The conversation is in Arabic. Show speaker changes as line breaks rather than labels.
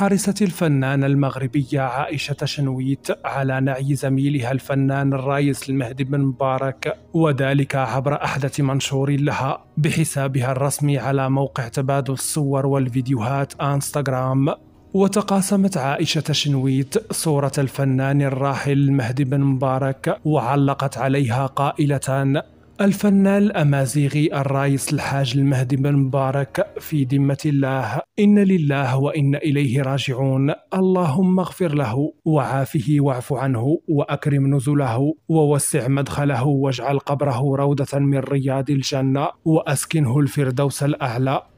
حارست الفنانة المغربية عائشة شنويت على نعي زميلها الفنان الرايس المهدي بن مبارك وذلك عبر أحدث منشور لها بحسابها الرسمي على موقع تبادل الصور والفيديوهات انستغرام وتقاسمت عائشة شنويت صورة الفنان الراحل المهدي بن مبارك وعلقت عليها قائلة الفنان الأمازيغي الرايس الحاج المهدي بن مبارك في ذمة الله إن لله وإن إليه راجعون اللهم اغفر له وعافه واعف عنه وأكرم نزله ووسع مدخله واجعل قبره روضة من رياض الجنة وأسكنه الفردوس الأعلى